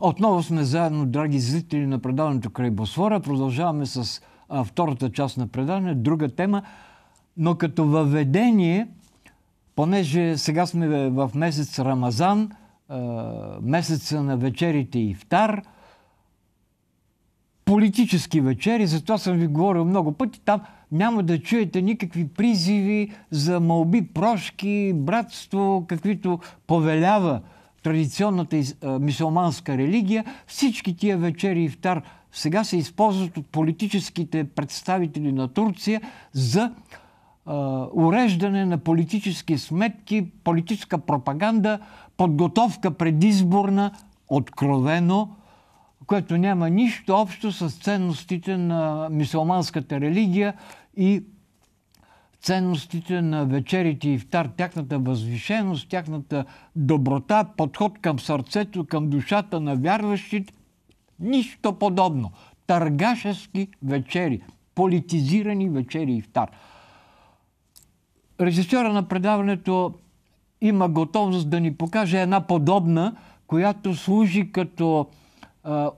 Отново сме заедно, драги зрители на предаването край Босфора. Продължаваме с а, втората част на предаване, друга тема. Но като въведение, понеже сега сме в месец Рамазан, а, месеца на вечерите и втар, политически вечери, затова съм ви говорил много пъти, там няма да чуете никакви призиви за молби, прошки, братство, каквито повелява традиционната мисулманска религия, всички тия вечери и втар сега се използват от политическите представители на Турция за уреждане на политически сметки, политическа пропаганда, подготовка предизборна, откровено, което няма нищо общо с ценностите на мисулманската религия и ценностите на вечерите и втар, тяхната възвишеност, тяхната доброта, подход към сърцето, към душата на вярващите, нищо подобно. Търгашески вечери, политизирани вечери и втар. Режисьора на предаването има готовност да ни покаже една подобна, която служи като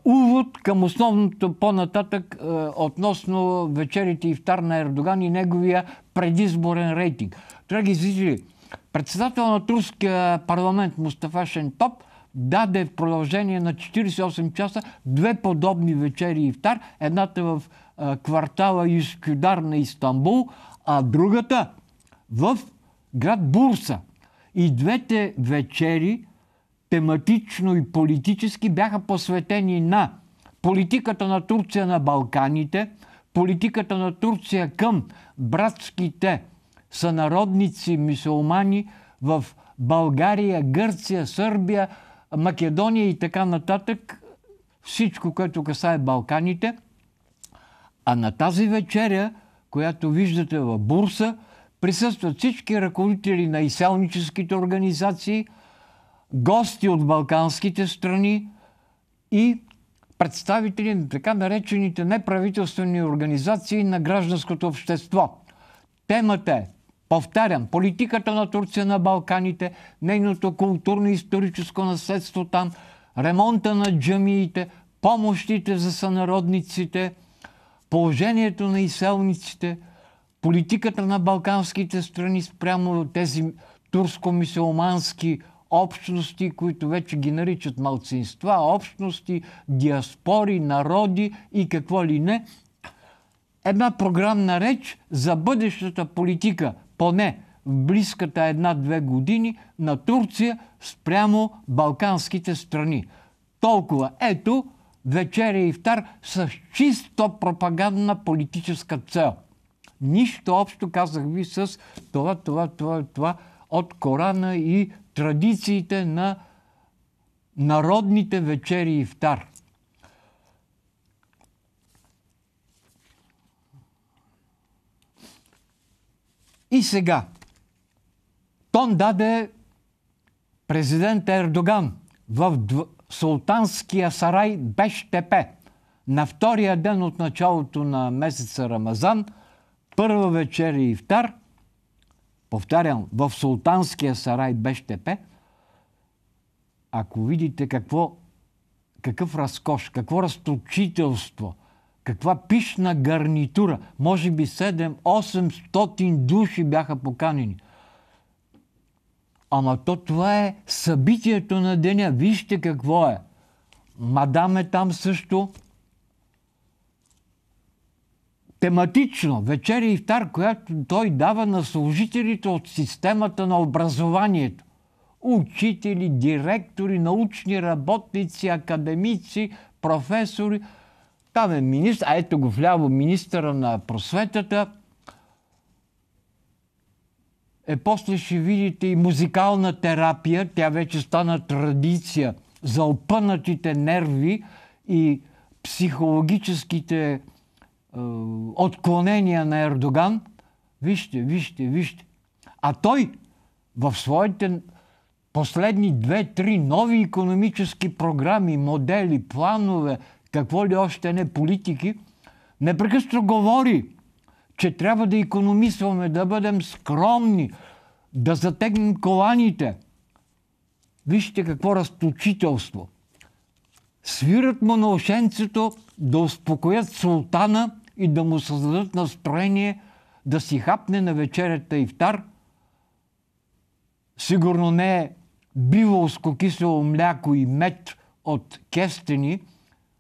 увод към основното по-нататък относно вечерите и втар на Ердоган и неговия предизборен рейтинг. ги зрители, председател на турския парламент Мустафа Шентоп даде в продължение на 48 часа две подобни вечери и втар. Едната в квартала Юскюдар на Истанбул, а другата в град Бурса. И двете вечери тематично и политически бяха посветени на политиката на Турция на Балканите, политиката на Турция към братските сънародници мисулмани в България, Гърция, Сърбия, Македония и така нататък. Всичко, което касае Балканите. А на тази вечеря, която виждате в Бурса, присъстват всички ръководители на изселническите организации – гости от балканските страни и представители на така наречените неправителствени организации на гражданското общество. Темата е, повтарям, политиката на Турция на Балканите, нейното културно-историческо наследство там, ремонта на джамиите, помощите за сънародниците, положението на изселниците, политиката на балканските страни спрямо тези турско-мисулмански общности, които вече ги наричат малцинства, общности, диаспори, народи и какво ли не. Една програмна реч за бъдещата политика, поне в близката една-две години, на Турция спрямо балканските страни. Толкова. Ето, вечеря и втар с чисто пропагандна политическа цел. Нищо общо, казах ви, с това, това, това, това от Корана и традициите на народните вечери и втар. И сега, Тон даде президент Ердоган в султанския сарай Бештепе на втория ден от началото на месеца Рамазан, първа вечеря и втар – повтарям, в султанския сарай Бещепе, ако видите какво, какъв разкош, какво разточителство, каква пишна гарнитура, може би 7-800 души бяха поканени. Ама то това е събитието на деня. Вижте какво е. Мадам е там също, тематично вечеря и втар, която той дава на служителите от системата на образованието. Учители, директори, научни работници, академици, професори. Там е министър, а ето го вляво министъра на просветата. Е, после ще видите и музикална терапия. Тя вече стана традиция за опънатите нерви и психологическите е, отклонения на Ердоган, вижте, вижте, вижте. А той в своите последни две-три нови економически програми, модели, планове, какво ли още не политики, непрекъснато говори, че трябва да економисваме, да бъдем скромни, да затегнем коланите. Вижте какво разточителство. Свират му на ушенцето да успокоят султана – и да му създадат настроение да си хапне на вечерята ифтар. Сигурно не е биволско кисело мляко и мед от кестени,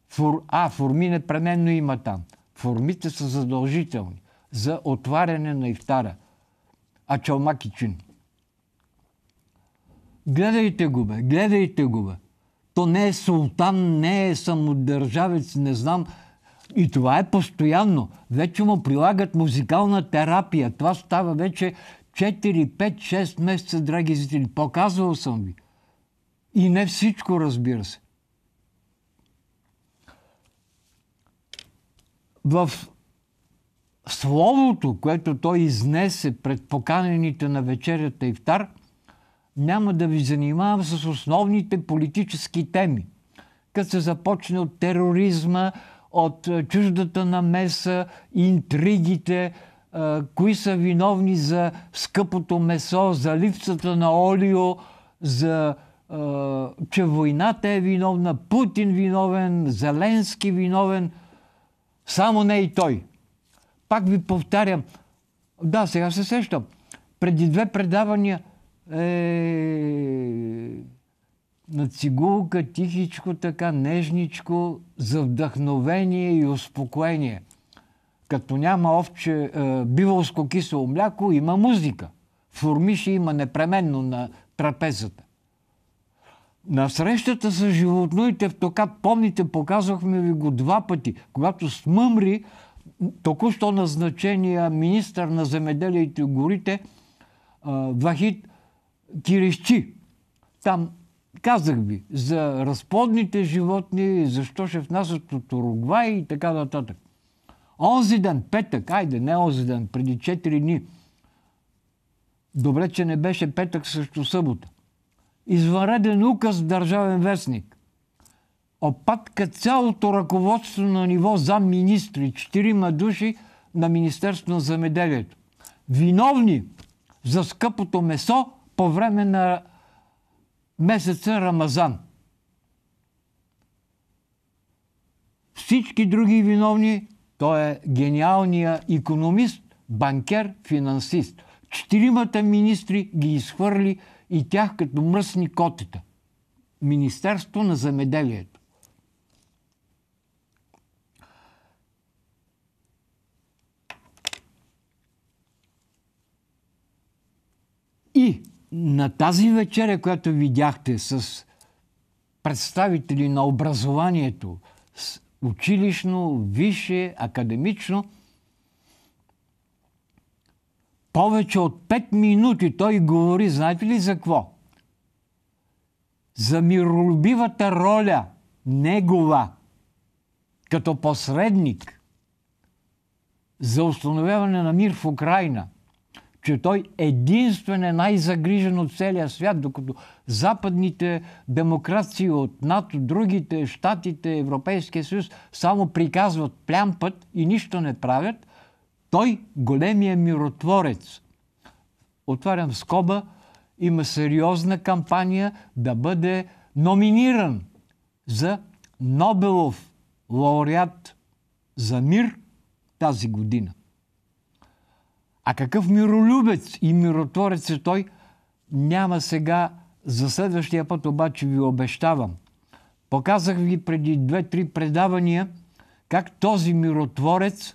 фур, а форми непременно има там. Формите са задължителни за отваряне на ифтара. А чин. Гледайте го, бе, гледайте го, бе. То не е султан, не е самодържавец, не знам и това е постоянно. Вече му прилагат музикална терапия. Това става вече 4, 5, 6 месеца, драги зрители. Показвал съм ви. И не всичко, разбира се. В словото, което той изнесе пред поканените на вечерята Ивтар, няма да ви занимавам с основните политически теми. Като се започне от тероризма, от е, чуждата намеса, интригите, е, кои са виновни за скъпото месо, за липсата на олио, за е, че войната е виновна, Путин виновен, Зеленски виновен, само не и той. Пак ви повтарям, да, сега се сещам, преди две предавания е на цигулка, тихичко така, нежничко, за вдъхновение и успокоение. Като няма овче е, биволско кисело мляко, има музика. Формиши има непременно на трапезата. На срещата с животновите в Токат, помните, показвахме ви го два пъти, когато смъмри току-що назначения министър на земеделието и горите е, Вахид Кирещи. Там Казах ви за разплодните животни, защо ще внасят от Уругвай и така нататък. Онзи ден, петък, айде, не онзи ден, преди 4 дни, добре, че не беше петък също събота, извънреден указ в Държавен вестник. Опатка цялото ръководство на ниво за министри, 4 души на Министерство на замеделието. Виновни за скъпото месо по време на месеца Рамазан. Всички други виновни, той е гениалния економист, банкер, финансист. Четиримата министри ги изхвърли и тях като мръсни котета. Министерство на земеделието. на тази вечеря, която видяхте с представители на образованието, училищно, висше, академично, повече от 5 минути той говори, знаете ли за какво? За миролюбивата роля негова като посредник за установяване на мир в Украина – че той е единствен е най-загрижен от целия свят, докато западните демокрации от НАТО, другите, Штатите, Европейския съюз само приказват плям път и нищо не правят, той, големия миротворец, отварям скоба, има сериозна кампания да бъде номиниран за Нобелов лауреат за мир тази година. А какъв миролюбец и миротворец е той, няма сега. За следващия път обаче ви обещавам. Показах ви преди две-три предавания как този миротворец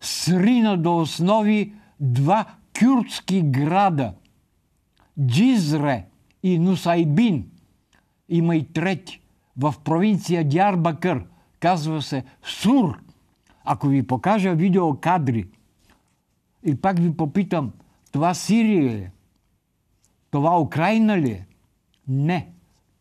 срина до основи два кюртски града – Джизре и Нусайбин. Има и трети. В провинция Дярбакър, казва се Сур. Ако ви покажа видеокадри – и пак ви попитам, това Сирия ли? Е? Това Украина ли? Е? Не.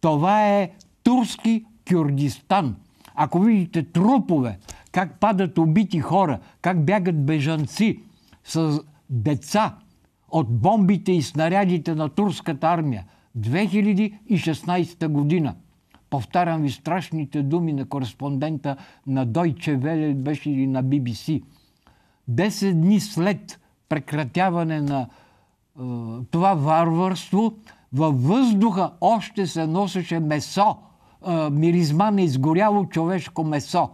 Това е турски Кюрдистан. Ако видите трупове, как падат убити хора, как бягат бежанци с деца от бомбите и снарядите на турската армия, 2016 година. Повтарям ви страшните думи на кореспондента на Дойче Welle беше или на BBC – 10 дни след прекратяване на е, това варварство, във въздуха още се носеше месо, е, миризма на изгоряло човешко месо.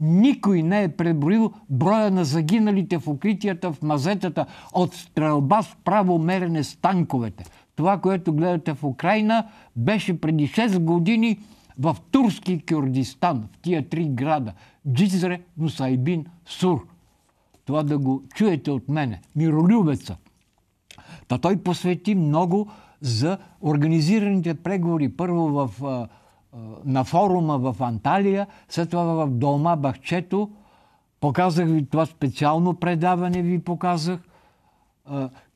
Никой не е преброил броя на загиналите в укритията, в мазетата, от стрелба с право мерене с танковете. Това, което гледате в Украина, беше преди 6 години в турски Кюрдистан, в тия три града. Джизре, Нусайбин, Сур – това да го чуете от мене, миролюбеца. Та той посвети много за организираните преговори. Първо в, на форума в Анталия, след това в Долма Бахчето. Показах ви това специално предаване, ви показах,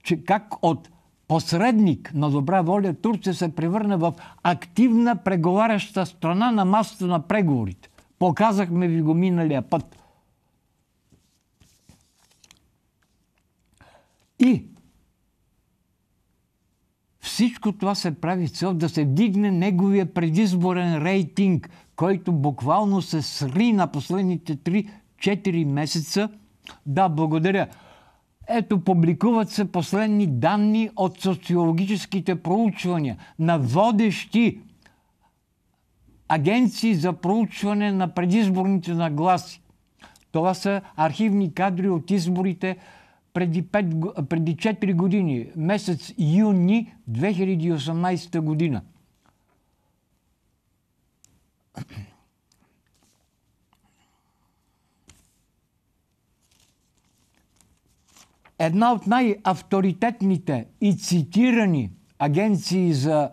че как от посредник на добра воля Турция се превърна в активна преговаряща страна на масата на преговорите. Показахме ви го миналия път. И всичко това се прави цел да се вдигне неговия предизборен рейтинг, който буквално се сри на последните 3-4 месеца. Да, благодаря. Ето, публикуват се последни данни от социологическите проучвания на водещи агенции за проучване на предизборните нагласи. Това са архивни кадри от изборите – преди, 5, преди 4 години, месец юни 2018 година. Една от най-авторитетните и цитирани агенции за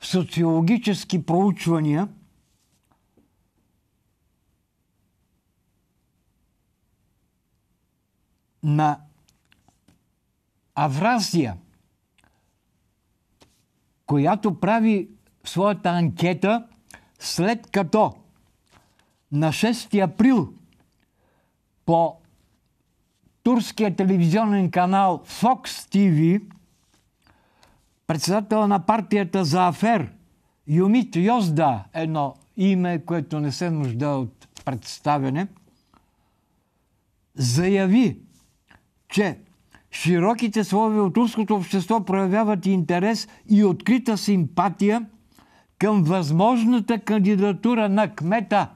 социологически проучвания – на Авразия, която прави своята анкета след като на 6 април по турския телевизионен канал Fox TV председател на партията за афер Юмит Йозда, едно име, което не се нужда от представяне, заяви, че Широките слови от руското общество проявяват интерес и открита симпатия към възможната кандидатура на кмета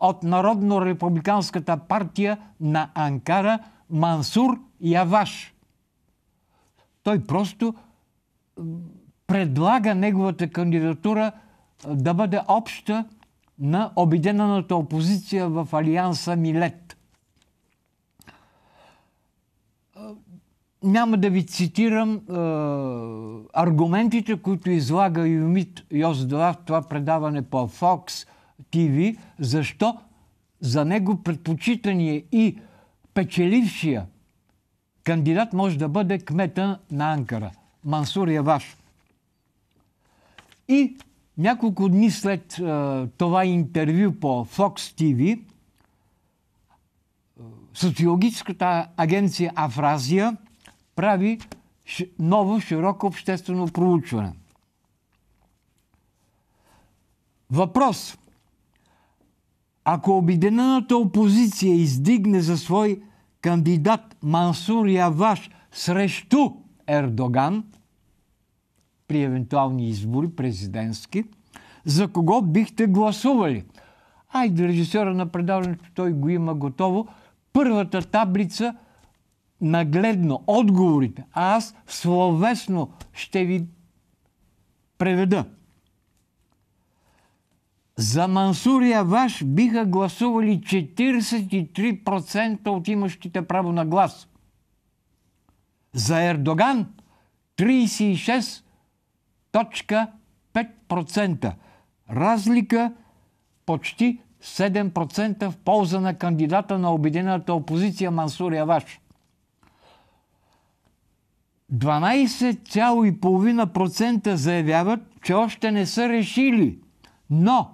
от Народно-републиканската партия на Анкара Мансур Яваш. Той просто предлага неговата кандидатура да бъде обща на обединената опозиция в Алианса Милет. няма да ви цитирам е, аргументите, които излага Юмит Йоздова в това предаване по Fox TV, защо за него предпочитание и печелившия кандидат може да бъде кмета на Анкара, Мансур ваш. И няколко дни след е, това интервю по Fox TV, социологическата агенция Афразия – прави ново широко обществено проучване. Въпрос. Ако обединената опозиция издигне за свой кандидат Мансур Яваш срещу Ердоган при евентуални избори президентски, за кого бихте гласували? Айде, режисера на предаването, той го има готово. Първата таблица – нагледно отговорите, а аз словесно ще ви преведа. За Мансурия Ваш биха гласували 43% от имащите право на глас. За Ердоган 36.5%. Разлика почти 7% в полза на кандидата на обединената опозиция Мансурия Ваш. 12,5% заявяват, че още не са решили, но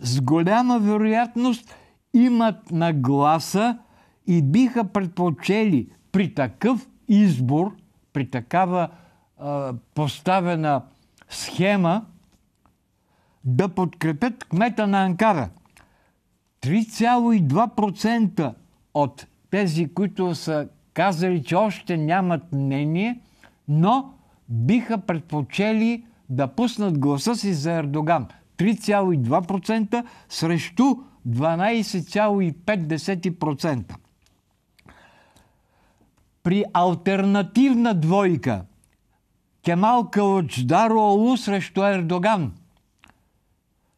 с голяма вероятност имат нагласа и биха предпочели при такъв избор, при такава а, поставена схема, да подкрепят кмета на Анкара. 3,2% от тези, които са казали, че още нямат мнение, но биха предпочели да пуснат гласа си за Ердоган. 3,2% срещу 12,5%. При альтернативна двойка Кемал Калучдаро Алу срещу Ердоган.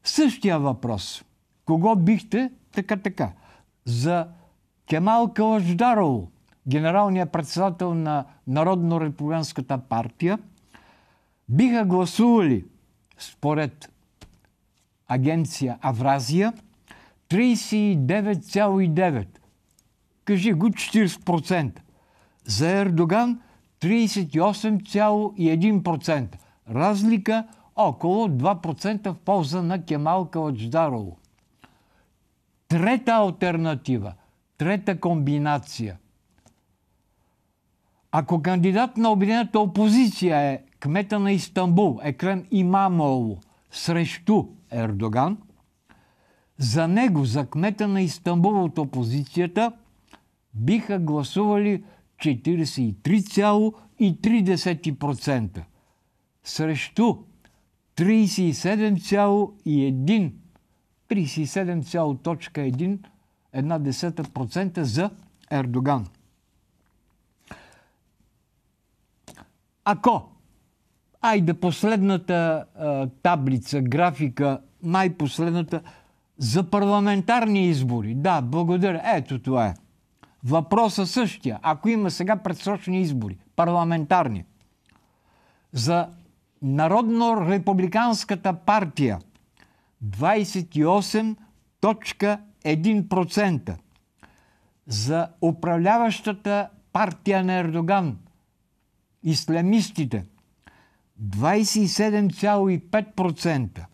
Същия въпрос. Кого бихте? Така, така. За Кемал Калачдарово генералния председател на Народно-републиканската партия, биха гласували според агенция Авразия 39,9. Кажи го 40%. За Ердоган 38,1%. Разлика около 2% в полза на Кемал Калачдарово. Трета альтернатива, трета комбинация – ако кандидат на обединената опозиция е кмета на Истанбул, Екрем Имамово, срещу Ердоган, за него, за кмета на Истанбул от опозицията, биха гласували 43,3% срещу 37,1%. 37,1% за Ердоган. Ако, айде последната а, таблица, графика, май последната, за парламентарни избори. Да, благодаря. Ето това е. Въпроса същия. Ако има сега предсрочни избори, парламентарни, за Народно-републиканската партия 28.1%, за управляващата партия на Ердоган исламистите 27,5%,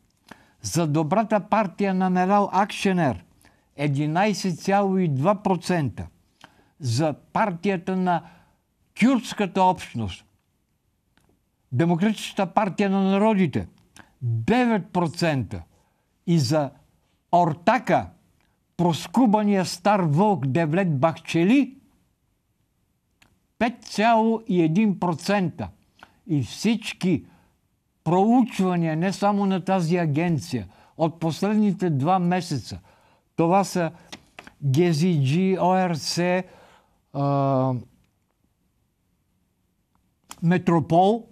за добрата партия на Мерал Акшенер 11,2%, за партията на кюртската общност, Демократичната партия на народите 9% и за Ортака, проскубания стар вълк Девлет Бахчели 5,1%. И всички проучвания, не само на тази агенция, от последните два месеца, това са ГЗГ, ОРС, Метропол,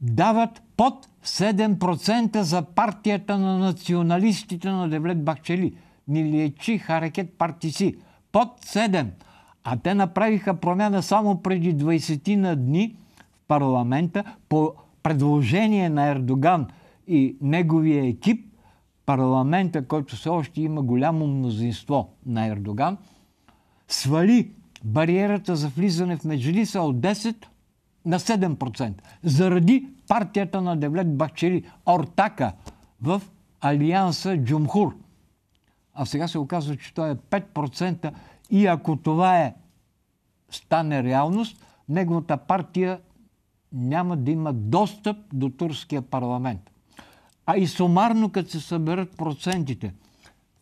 дават под 7% за партията на националистите на Девлет Бакчели. Ни лечи харакет партиси, си. Под 7%. А те направиха промяна само преди 20 на дни в парламента по предложение на Ердоган и неговия екип, парламента, който все още има голямо мнозинство на Ердоган, свали бариерата за влизане в Меджлиса от 10 на 7%. Заради партията на Девлет Бахчери, Ортака, в Алианса Джумхур. А сега се оказва, че той е 5% и ако това е стане реалност, неговата партия няма да има достъп до турския парламент. А и сумарно, като се съберат процентите,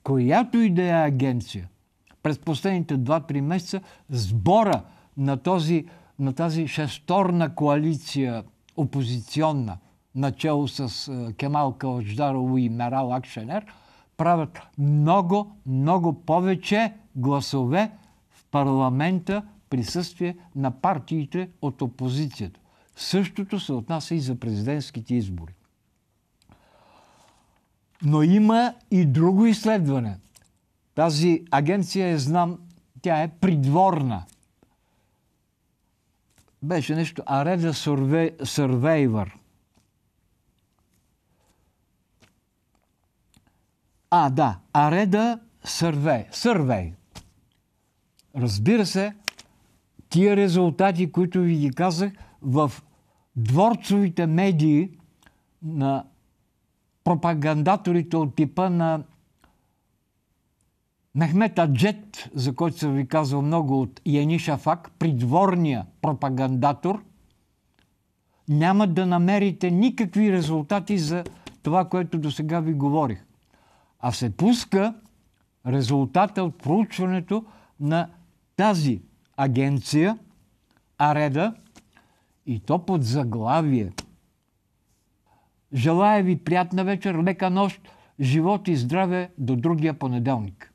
която и да е агенция, през последните 2-3 месеца сбора на, този, на тази шесторна коалиция опозиционна, начало с е, Кемал Калачдарово и Мерал Акшенер – правят много, много повече гласове в парламента присъствие на партиите от опозицията. Същото се отнася и за президентските избори. Но има и друго изследване. Тази агенция е знам, тя е придворна. Беше нещо Ареда Survey, Survivor. А, да. Ареда Сървей. Сървей. Разбира се, тия резултати, които ви ги казах, в дворцовите медии на пропагандаторите от типа на Мехмет Аджет, за който съм ви казал много от Яни Шафак, придворния пропагандатор, няма да намерите никакви резултати за това, което до сега ви говорих а се пуска резултата от проучването на тази агенция, Ареда, и то под заглавие. Желая ви приятна вечер, лека нощ, живот и здраве до другия понеделник.